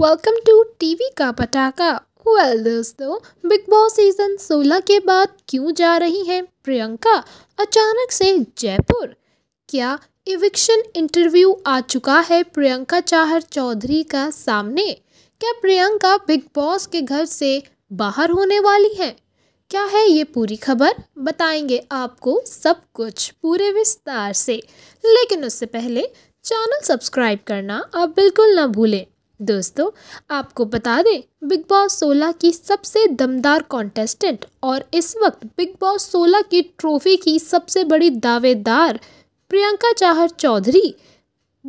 welcome to TV का पटाखा well दोस्तों बिग बॉस सीजन 16 के बाद क्यों जा रही हैं प्रियंका अचानक से जयपुर क्या इविक्शन इंटरव्यू आ चुका है प्रियंका चाहर चौधरी का सामने क्या प्रियंका बिग बॉस के घर से बाहर होने वाली हैं क्या है ये पूरी खबर बताएंगे आपको सब कुछ पूरे विस्तार से लेकिन उससे पहले चैनल सब्सक्राइब करना आप बिल्कुल ना भूलें दोस्तों आपको बता दें बिग बॉस 16 की सबसे दमदार कॉन्टेस्टेंट और इस वक्त बिग बॉस 16 की ट्रॉफी की सबसे बड़ी दावेदार प्रियंका चाहर चौधरी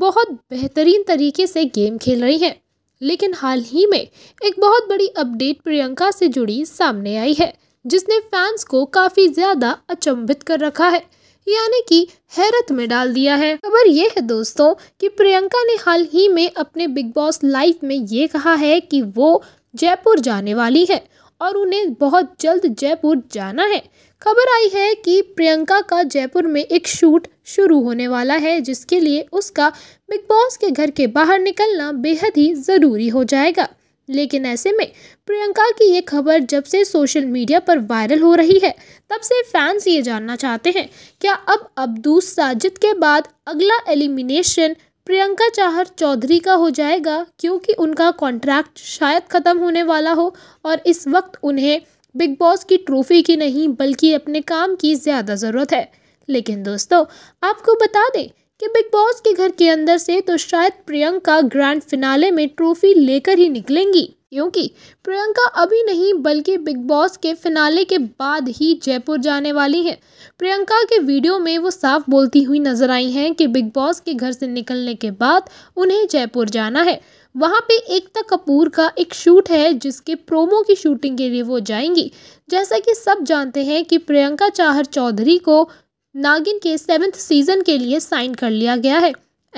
बहुत बेहतरीन तरीके से गेम खेल रही हैं लेकिन हाल ही में एक बहुत बड़ी अपडेट प्रियंका से जुड़ी सामने आई है जिसने फैंस को काफ़ी ज़्यादा अचंभित कर रखा है यानी कि हैरत में डाल दिया है खबर यह है दोस्तों कि प्रियंका ने हाल ही में अपने बिग बॉस लाइफ में ये कहा है कि वो जयपुर जाने वाली है और उन्हें बहुत जल्द जयपुर जाना है खबर आई है कि प्रियंका का जयपुर में एक शूट शुरू होने वाला है जिसके लिए उसका बिग बॉस के घर के बाहर निकलना बेहद ही ज़रूरी हो जाएगा लेकिन ऐसे में प्रियंका की ये खबर जब से सोशल मीडिया पर वायरल हो रही है तब से फैंस ये जानना चाहते हैं क्या अब अब्दूस साजिद के बाद अगला एलिमिनेशन प्रियंका चाहर चौधरी का हो जाएगा क्योंकि उनका कॉन्ट्रैक्ट शायद ख़त्म होने वाला हो और इस वक्त उन्हें बिग बॉस की ट्रॉफी की नहीं बल्कि अपने काम की ज़्यादा ज़रूरत है लेकिन दोस्तों आपको बता दें कि बिग बॉस के घर के अंदर से तो शायद प्रियंका ग्रैंड फिनाले में ट्रॉफी लेकर ही निकलेंगी क्योंकि प्रियंका अभी नहीं बल्कि बिग बॉस के फिनाले के बाद ही जयपुर जाने वाली है प्रियंका के वीडियो में वो साफ बोलती हुई नजर आई हैं कि बिग बॉस के घर से निकलने के बाद उन्हें जयपुर जाना है वहाँ पे एकता कपूर का एक शूट है जिसके प्रोमो की शूटिंग के लिए वो जाएंगी जैसा कि सब जानते हैं कि प्रियंका चाहर चौधरी को नागिन के सेवन्थ सीजन के लिए साइन कर लिया गया है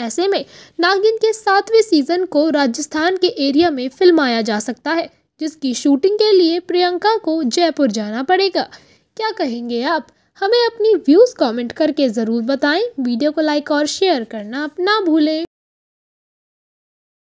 ऐसे में नागिन के सातवें सीजन को राजस्थान के एरिया में फिल्माया जा सकता है जिसकी शूटिंग के लिए प्रियंका को जयपुर जाना पड़ेगा क्या कहेंगे आप हमें अपनी व्यूज़ कमेंट करके ज़रूर बताएं वीडियो को लाइक और शेयर करना ना भूलें